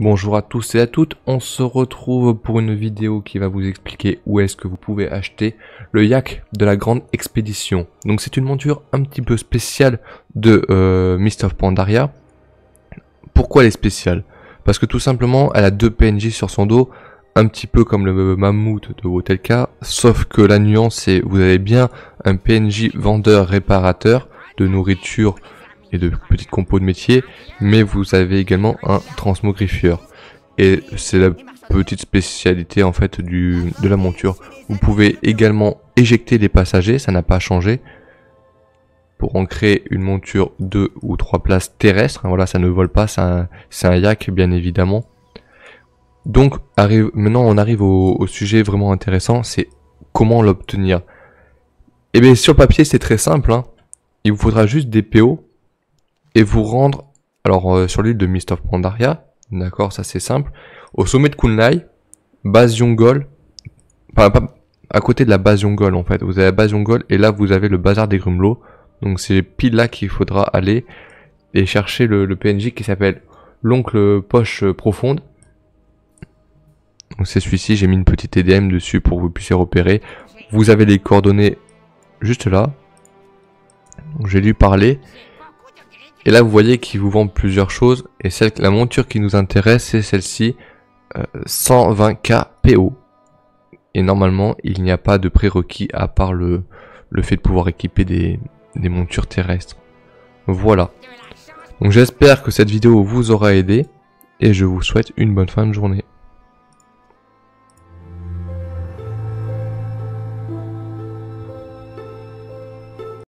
Bonjour à tous et à toutes, on se retrouve pour une vidéo qui va vous expliquer où est-ce que vous pouvez acheter le yak de la grande expédition. Donc c'est une monture un petit peu spéciale de euh, Mist of Pandaria. Pourquoi elle est spéciale Parce que tout simplement elle a deux PNJ sur son dos, un petit peu comme le mammouth de Wotelka, sauf que la nuance c'est vous avez bien un PNJ vendeur réparateur de nourriture de petites compos de métier, mais vous avez également un transmogrifieur. Et c'est la petite spécialité en fait du, de la monture. Vous pouvez également éjecter les passagers, ça n'a pas changé. Pour en créer une monture 2 ou 3 places terrestres, hein, voilà, ça ne vole pas, c'est un, un yak bien évidemment. Donc maintenant on arrive au, sujet vraiment intéressant, c'est comment l'obtenir. Et eh bien sur papier c'est très simple, hein. il vous faudra juste des PO et vous rendre alors euh, sur l'île de Mist of Pandaria, d'accord, ça c'est simple, au sommet de Kunlai, base Yongol, à côté de la base Yongol en fait, vous avez la base Yongol et là vous avez le bazar des grumelots, donc c'est pile là qu'il faudra aller et chercher le, le PNJ qui s'appelle l'oncle poche profonde. Donc c'est celui-ci, j'ai mis une petite EDM dessus pour que vous puissiez repérer. Vous avez les coordonnées juste là. J'ai lui parler. Et là, vous voyez qu'ils vous vendent plusieurs choses. Et celle, la monture qui nous intéresse, c'est celle-ci, 120K euh, PO. Et normalement, il n'y a pas de prérequis à part le, fait de pouvoir équiper des, des montures terrestres. Voilà. Donc j'espère que cette vidéo vous aura aidé. Et je vous souhaite une bonne fin de journée.